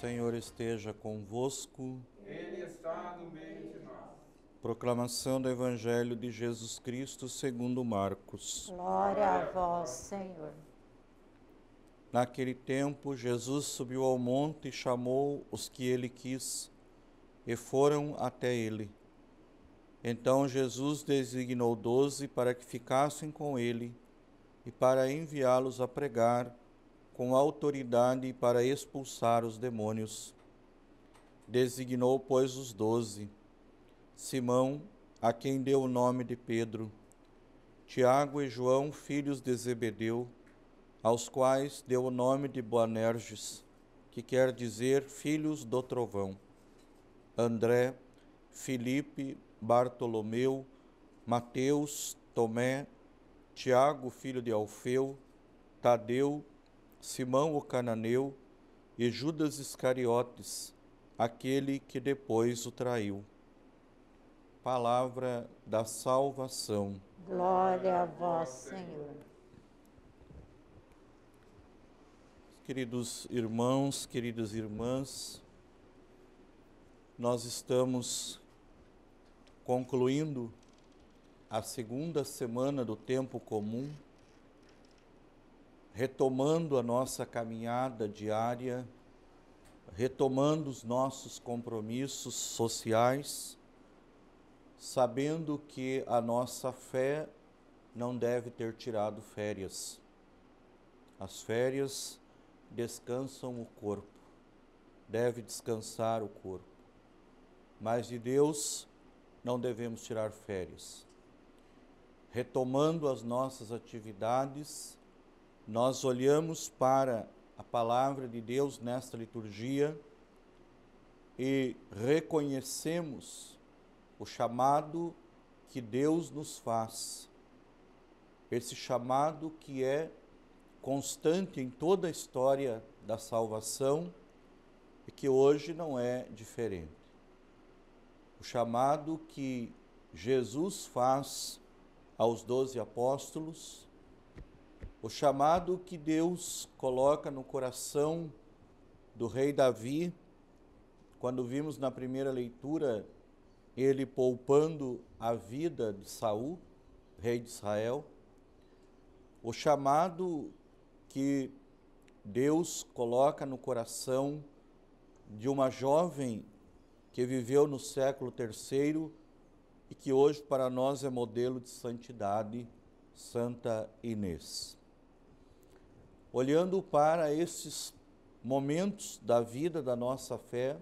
Senhor esteja convosco. Ele está no meio de nós. Proclamação do Evangelho de Jesus Cristo segundo Marcos. Glória a vós, Senhor. Naquele tempo, Jesus subiu ao monte e chamou os que ele quis, e foram até ele. Então Jesus designou doze para que ficassem com ele e para enviá-los a pregar com autoridade para expulsar os demônios. Designou, pois, os doze: Simão, a quem deu o nome de Pedro, Tiago e João, filhos de Zebedeu, aos quais deu o nome de Boanerges, que quer dizer filhos do trovão, André, Filipe, Bartolomeu, Mateus, Tomé, Tiago, filho de Alfeu, Tadeu, Simão o cananeu e Judas Iscariotes, aquele que depois o traiu. Palavra da salvação. Glória a vós, Senhor. Queridos irmãos, queridas irmãs, nós estamos concluindo a segunda semana do tempo comum retomando a nossa caminhada diária, retomando os nossos compromissos sociais, sabendo que a nossa fé não deve ter tirado férias. As férias descansam o corpo, deve descansar o corpo. Mas de Deus não devemos tirar férias. Retomando as nossas atividades, nós olhamos para a palavra de Deus nesta liturgia e reconhecemos o chamado que Deus nos faz. Esse chamado que é constante em toda a história da salvação e que hoje não é diferente. O chamado que Jesus faz aos doze apóstolos o chamado que Deus coloca no coração do rei Davi, quando vimos na primeira leitura ele poupando a vida de Saul, rei de Israel, o chamado que Deus coloca no coração de uma jovem que viveu no século III e que hoje para nós é modelo de santidade, Santa Inês olhando para esses momentos da vida da nossa fé,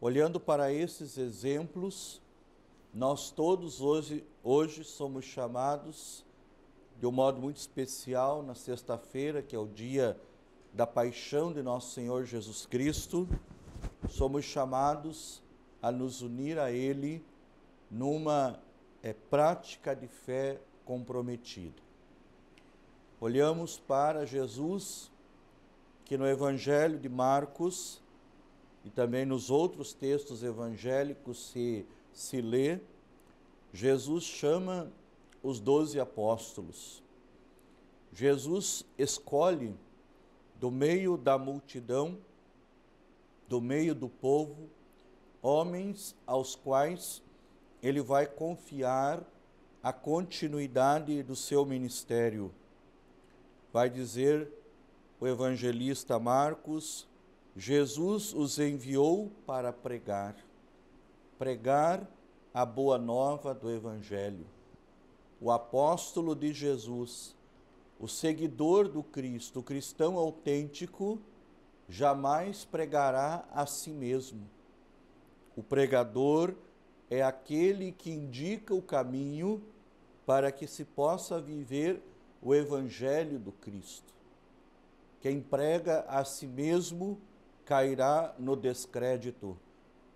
olhando para esses exemplos, nós todos hoje, hoje somos chamados, de um modo muito especial, na sexta-feira, que é o dia da paixão de nosso Senhor Jesus Cristo, somos chamados a nos unir a Ele numa é, prática de fé comprometida olhamos para Jesus, que no Evangelho de Marcos e também nos outros textos evangélicos se, se lê, Jesus chama os doze apóstolos. Jesus escolhe do meio da multidão, do meio do povo, homens aos quais ele vai confiar a continuidade do seu ministério. Vai dizer o evangelista Marcos: Jesus os enviou para pregar, pregar a boa nova do Evangelho. O apóstolo de Jesus, o seguidor do Cristo, o cristão autêntico, jamais pregará a si mesmo. O pregador é aquele que indica o caminho para que se possa viver o evangelho do Cristo. Quem prega a si mesmo cairá no descrédito,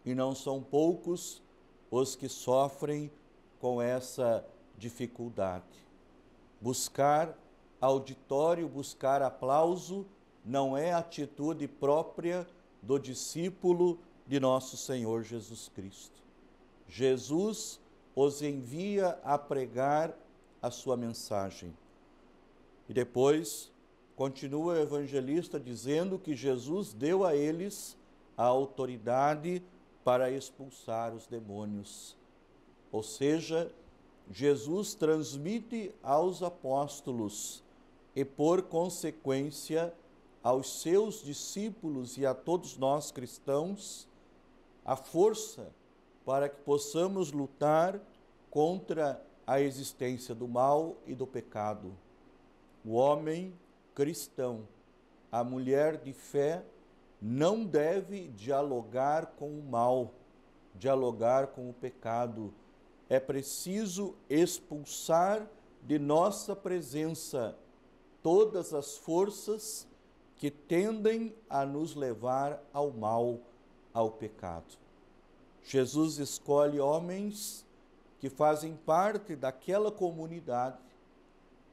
e não são poucos os que sofrem com essa dificuldade. Buscar auditório, buscar aplauso, não é atitude própria do discípulo de nosso Senhor Jesus Cristo. Jesus os envia a pregar a sua mensagem. E depois continua o evangelista dizendo que Jesus deu a eles a autoridade para expulsar os demônios. Ou seja, Jesus transmite aos apóstolos e, por consequência, aos seus discípulos e a todos nós cristãos a força para que possamos lutar contra a existência do mal e do pecado o homem cristão, a mulher de fé, não deve dialogar com o mal, dialogar com o pecado. É preciso expulsar de nossa presença todas as forças que tendem a nos levar ao mal, ao pecado. Jesus escolhe homens que fazem parte daquela comunidade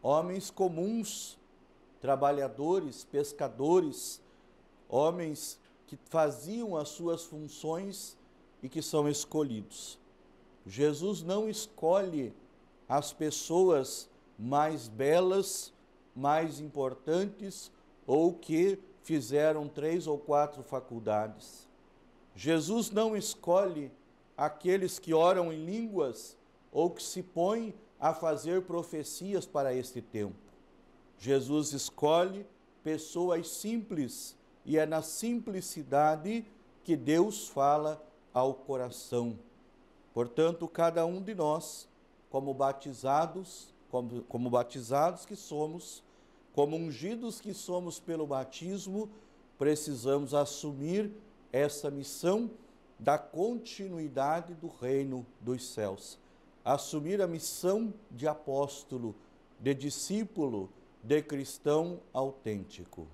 homens comuns, trabalhadores, pescadores, homens que faziam as suas funções e que são escolhidos. Jesus não escolhe as pessoas mais belas, mais importantes ou que fizeram três ou quatro faculdades. Jesus não escolhe aqueles que oram em línguas ou que se põem a fazer profecias para este tempo. Jesus escolhe pessoas simples e é na simplicidade que Deus fala ao coração. Portanto, cada um de nós, como batizados, como, como batizados que somos, como ungidos que somos pelo batismo, precisamos assumir essa missão da continuidade do reino dos céus assumir a missão de apóstolo, de discípulo, de cristão autêntico.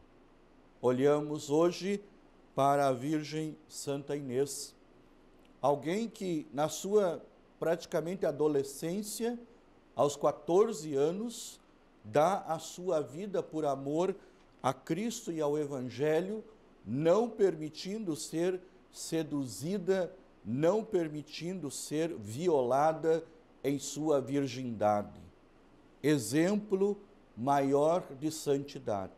Olhamos hoje para a Virgem Santa Inês, alguém que na sua praticamente adolescência, aos 14 anos, dá a sua vida por amor a Cristo e ao Evangelho, não permitindo ser seduzida, não permitindo ser violada em sua virgindade, exemplo maior de santidade.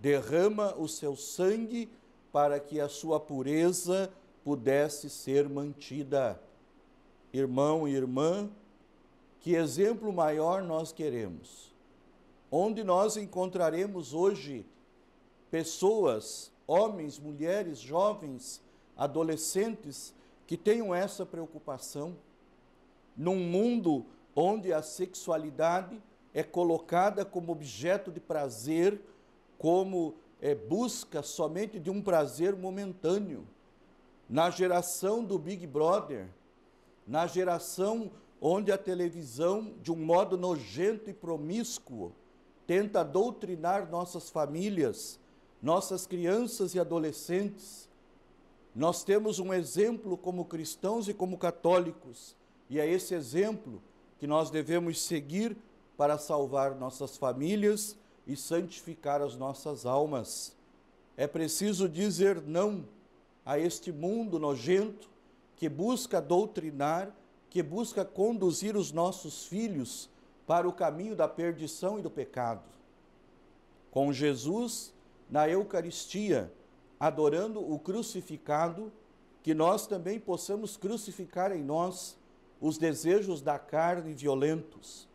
Derrama o seu sangue para que a sua pureza pudesse ser mantida. Irmão e irmã, que exemplo maior nós queremos? Onde nós encontraremos hoje pessoas, homens, mulheres, jovens, adolescentes, que tenham essa preocupação? num mundo onde a sexualidade é colocada como objeto de prazer, como é, busca somente de um prazer momentâneo. Na geração do Big Brother, na geração onde a televisão, de um modo nojento e promíscuo, tenta doutrinar nossas famílias, nossas crianças e adolescentes. Nós temos um exemplo como cristãos e como católicos e é esse exemplo que nós devemos seguir para salvar nossas famílias e santificar as nossas almas. É preciso dizer não a este mundo nojento que busca doutrinar, que busca conduzir os nossos filhos para o caminho da perdição e do pecado. Com Jesus na Eucaristia, adorando o crucificado, que nós também possamos crucificar em nós os desejos da carne violentos,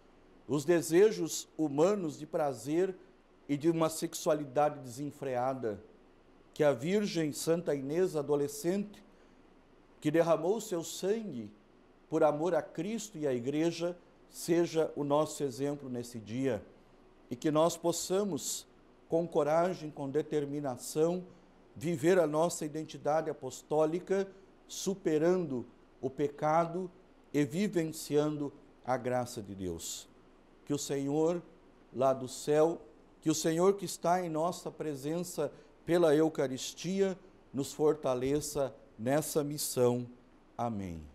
os desejos humanos de prazer e de uma sexualidade desenfreada, que a Virgem Santa Inês, adolescente, que derramou seu sangue por amor a Cristo e à Igreja, seja o nosso exemplo nesse dia e que nós possamos, com coragem, com determinação, viver a nossa identidade apostólica, superando o pecado e vivenciando a graça de Deus. Que o Senhor lá do céu, que o Senhor que está em nossa presença pela Eucaristia, nos fortaleça nessa missão. Amém.